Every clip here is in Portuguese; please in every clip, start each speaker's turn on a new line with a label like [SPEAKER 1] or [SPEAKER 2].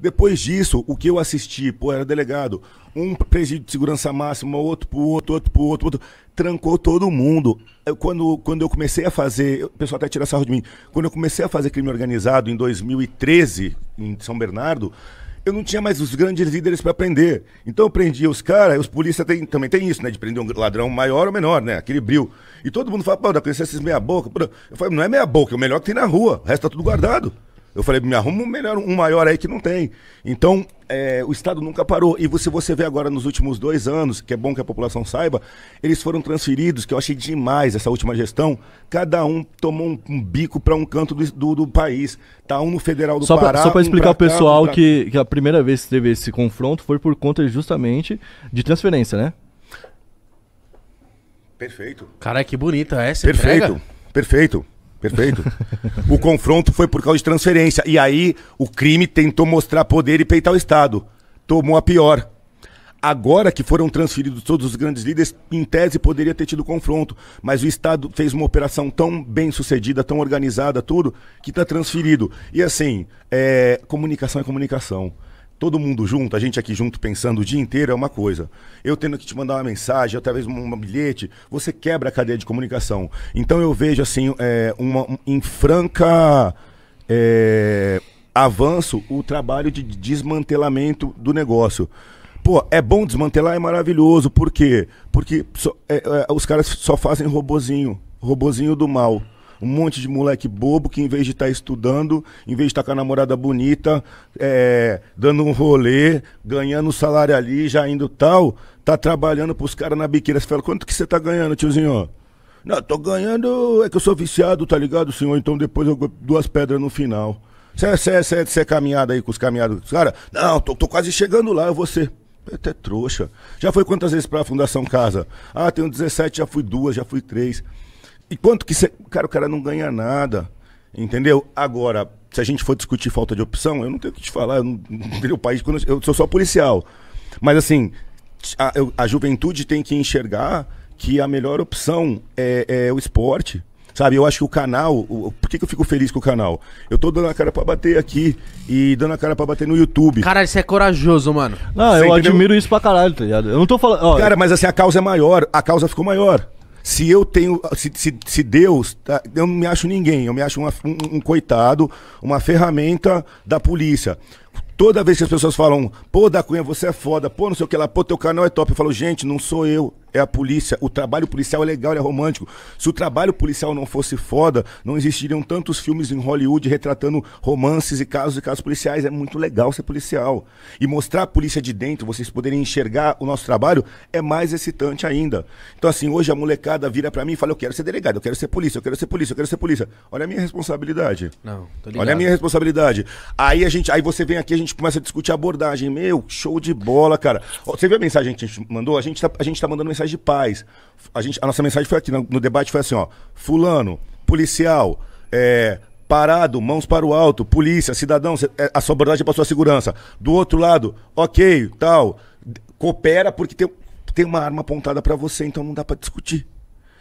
[SPEAKER 1] Depois disso, o que eu assisti, pô, era delegado, um presídio de segurança máxima, outro pro outro, outro pro outro, outro. trancou todo mundo. Eu, quando, quando eu comecei a fazer, o pessoal até tira sarro de mim, quando eu comecei a fazer crime organizado em 2013, em São Bernardo, eu não tinha mais os grandes líderes para prender. Então eu prendia os caras, os polícias tem, também tem isso, né? De prender um ladrão maior ou menor, né? Aquele bril. E todo mundo fala, pô, da pra esses meia boca. Eu falei, não é meia boca, é o melhor que tem na rua. O resto tá tudo guardado. Eu falei, me arruma um melhor, um maior aí que não tem. Então, é, o Estado nunca parou. E se você, você vê agora nos últimos dois anos, que é bom que a população saiba, eles foram transferidos, que eu achei demais essa última gestão. Cada um tomou um, um bico para um canto do, do, do, país. Tá um no Federal do só Pará. Pra, só para um explicar ao pessoal um pra... que, que a primeira vez que teve esse confronto foi por conta justamente de transferência, né? Perfeito. Cara, que bonita essa. Perfeito, entrega. perfeito. Perfeito. o confronto foi por causa de transferência. E aí o crime tentou mostrar poder e peitar o Estado. Tomou a pior. Agora que foram transferidos todos os grandes líderes, em tese poderia ter tido confronto, mas o Estado fez uma operação tão bem sucedida, tão organizada, tudo, que está transferido. E assim, é, comunicação é comunicação todo mundo junto, a gente aqui junto pensando o dia inteiro é uma coisa. Eu tendo que te mandar uma mensagem, ou talvez um bilhete, você quebra a cadeia de comunicação. Então eu vejo assim, é, uma, um, em franca é, avanço o trabalho de desmantelamento do negócio. Pô, é bom desmantelar, é maravilhoso. Por quê? Porque so, é, é, os caras só fazem robozinho, robozinho do mal. Um monte de moleque bobo que, em vez de estar tá estudando, em vez de estar tá com a namorada bonita, é, dando um rolê, ganhando um salário ali, já indo tal, tá trabalhando pros caras na biqueira. Você fala, quanto que você tá ganhando, tiozinho? Não, tô ganhando. É que eu sou viciado, tá ligado, senhor? Então depois eu duas pedras no final. Você é caminhada aí com os caminhados dos caras? Não, tô, tô quase chegando lá, eu vou ser. Até trouxa. Já foi quantas vezes para a Fundação Casa? Ah, tenho 17, já fui duas, já fui três. E quanto que você. Cara, o cara não ganha nada. Entendeu? Agora, se a gente for discutir falta de opção, eu não tenho o que te falar. Eu não, o país. Quando eu, eu sou só policial. Mas assim, a, eu, a juventude tem que enxergar que a melhor opção é, é o esporte. Sabe, eu acho que o canal. O, por que, que eu fico feliz com o canal? Eu tô dando a cara pra bater aqui e dando a cara pra bater no YouTube. cara isso é corajoso, mano. Não, Você eu entendeu? admiro isso pra caralho, tá ligado? Eu não tô falando. ó, Cara, mas assim, a causa é maior, a causa ficou maior se eu tenho, se, se, se Deus, tá, eu não me acho ninguém, eu me acho uma, um, um coitado, uma ferramenta da polícia. Toda vez que as pessoas falam, pô, da Cunha, você é foda, pô, não sei o que lá, pô, teu canal é top, eu falo, gente, não sou eu, é a polícia. O trabalho policial é legal, é romântico. Se o trabalho policial não fosse foda, não existiriam tantos filmes em Hollywood retratando romances e casos e casos policiais. É muito legal ser policial. E mostrar a polícia de dentro, vocês poderem enxergar o nosso trabalho, é mais excitante ainda. Então, assim, hoje a molecada vira para mim e fala: Eu quero ser delegado, eu quero ser polícia, eu quero ser polícia, eu quero ser polícia. Olha a minha responsabilidade. Não, tô ligado. Olha a minha responsabilidade. Aí a gente, aí você vem aqui, a gente começa a discutir abordagem. Meu, show de bola, cara. Você viu a mensagem que a gente mandou? A gente tá, a gente tá mandando mensagem mensagem de paz. A, gente, a nossa mensagem foi aqui, no, no debate foi assim, ó. Fulano, policial, é, parado, mãos para o alto, polícia, cidadão, é, a sua abordagem é para sua segurança. Do outro lado, ok, tal, coopera porque tem, tem uma arma apontada para você, então não dá para discutir.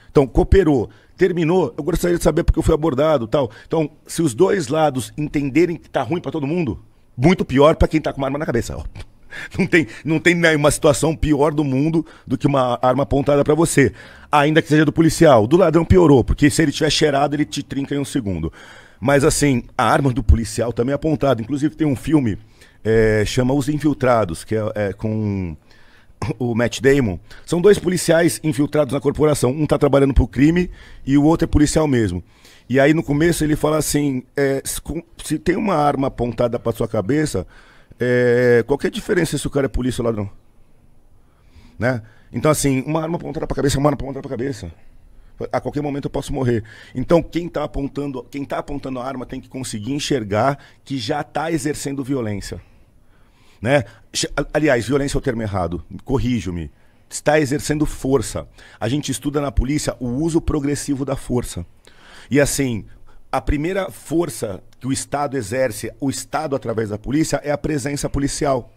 [SPEAKER 1] Então, cooperou, terminou, eu gostaria de saber porque eu fui abordado, tal. Então, se os dois lados entenderem que tá ruim para todo mundo, muito pior para quem tá com uma arma na cabeça. Ó. Não tem, não tem nenhuma situação pior do mundo do que uma arma apontada para você. Ainda que seja do policial. Do ladrão piorou, porque se ele tiver cheirado, ele te trinca em um segundo. Mas assim, a arma do policial também é apontada. Inclusive tem um filme, é, chama Os Infiltrados, que é, é com o Matt Damon, são dois policiais infiltrados na corporação. Um tá trabalhando pro crime e o outro é policial mesmo. E aí no começo ele fala assim: é, se tem uma arma apontada para sua cabeça, é, qual que é a diferença se o cara é polícia ou ladrão? Né? Então, assim, uma arma apontada pra cabeça é uma arma apontada pra cabeça. A qualquer momento eu posso morrer. Então, quem tá apontando, quem tá apontando a arma tem que conseguir enxergar que já tá exercendo violência. Né? Aliás, violência é o termo errado. Corrijo-me. Está exercendo força. A gente estuda na polícia o uso progressivo da força. E assim, a primeira força que o Estado exerce, o Estado através da polícia, é a presença policial.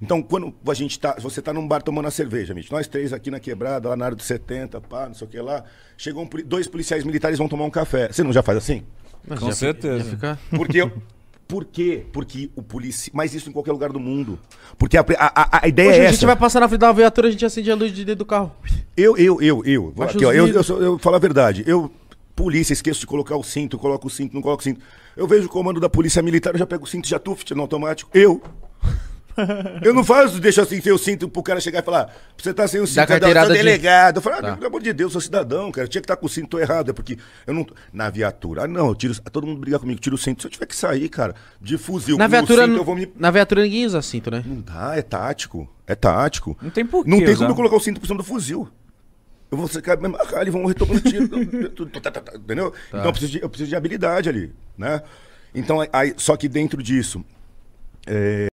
[SPEAKER 1] Então, quando a gente tá, você está num bar tomando a cerveja, gente, nós três aqui na quebrada, lá na área dos 70, pá, não sei o que lá, chegam um, dois policiais militares vão tomar um café. Você não já faz assim? Mas Com certeza. Fica... Porque eu, Por quê? Porque o polícia. Mas isso em qualquer lugar do mundo. Porque a, a, a, ideia Hoje é. A gente essa. vai passar na frente da viatura, a gente acende a luz de dentro do carro. Eu, eu, eu, eu. aqui, ó, eu, eu, eu, eu, falo a verdade. Eu polícia, esqueço de colocar o cinto, coloco o cinto, não coloco o cinto. Eu vejo o comando da polícia militar, eu já pego o cinto, já tuf, no automático. Eu. Eu não faço, deixo assim, sem o cinto pro cara chegar e falar, você tá sem o cinto, você tá delegado. Eu falo, ah, tá. pelo amor de Deus, sou cidadão, cara. Tinha que estar tá com o cinto, tô errado. É porque eu não. Na viatura. Ah, não, eu tiro. Todo mundo briga comigo, tiro o cinto. Se eu tiver que sair, cara, de fuzil, na viatura, cinto, eu vou me. Na viatura ninguém usa cinto, né? Não dá, é tático. É tático. Não tem porquê. Não tem usar. como eu colocar o cinto por cima do fuzil. Eu vou secar mesmo, ah, eles vão retomando tiro. entendeu? Tá. Então eu preciso, de, eu preciso de habilidade ali, né? Então, aí, só que dentro disso. É...